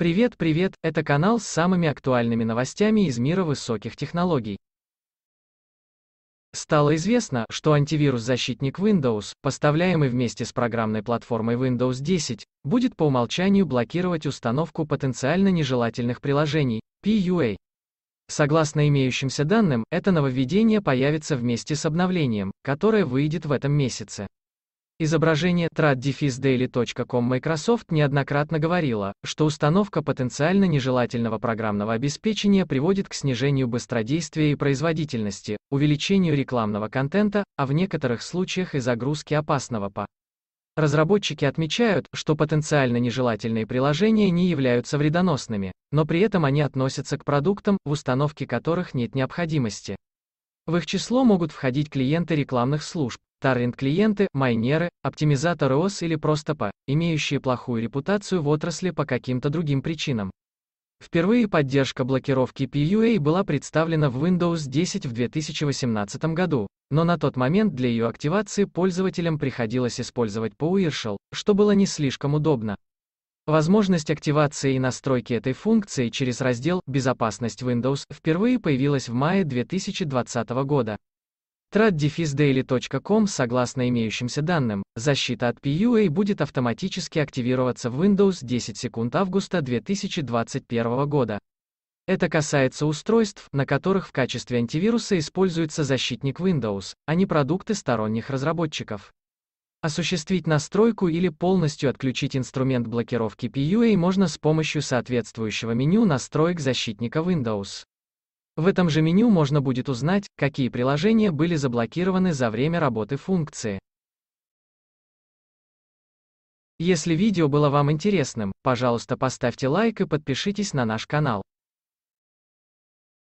Привет, привет, это канал с самыми актуальными новостями из мира высоких технологий. Стало известно, что антивирус-защитник Windows, поставляемый вместе с программной платформой Windows 10, будет по умолчанию блокировать установку потенциально нежелательных приложений, PUA. Согласно имеющимся данным, это нововведение появится вместе с обновлением, которое выйдет в этом месяце. Изображение trad-daily.com Microsoft неоднократно говорила, что установка потенциально нежелательного программного обеспечения приводит к снижению быстродействия и производительности, увеличению рекламного контента, а в некоторых случаях и загрузке опасного по. Разработчики отмечают, что потенциально нежелательные приложения не являются вредоносными, но при этом они относятся к продуктам, в установке которых нет необходимости. В их число могут входить клиенты рекламных служб, Таргет-клиенты, майнеры, оптимизаторы ОС или просто ПА, имеющие плохую репутацию в отрасли по каким-то другим причинам. Впервые поддержка блокировки PUA была представлена в Windows 10 в 2018 году, но на тот момент для ее активации пользователям приходилось использовать PowerShell, что было не слишком удобно. Возможность активации и настройки этой функции через раздел «Безопасность Windows» впервые появилась в мае 2020 года. TradDefisDaily.com Согласно имеющимся данным, защита от PUA будет автоматически активироваться в Windows 10 секунд августа 2021 года. Это касается устройств, на которых в качестве антивируса используется защитник Windows, а не продукты сторонних разработчиков. Осуществить настройку или полностью отключить инструмент блокировки PUA можно с помощью соответствующего меню настроек защитника Windows. В этом же меню можно будет узнать, какие приложения были заблокированы за время работы функции. Если видео было вам интересным, пожалуйста поставьте лайк и подпишитесь на наш канал.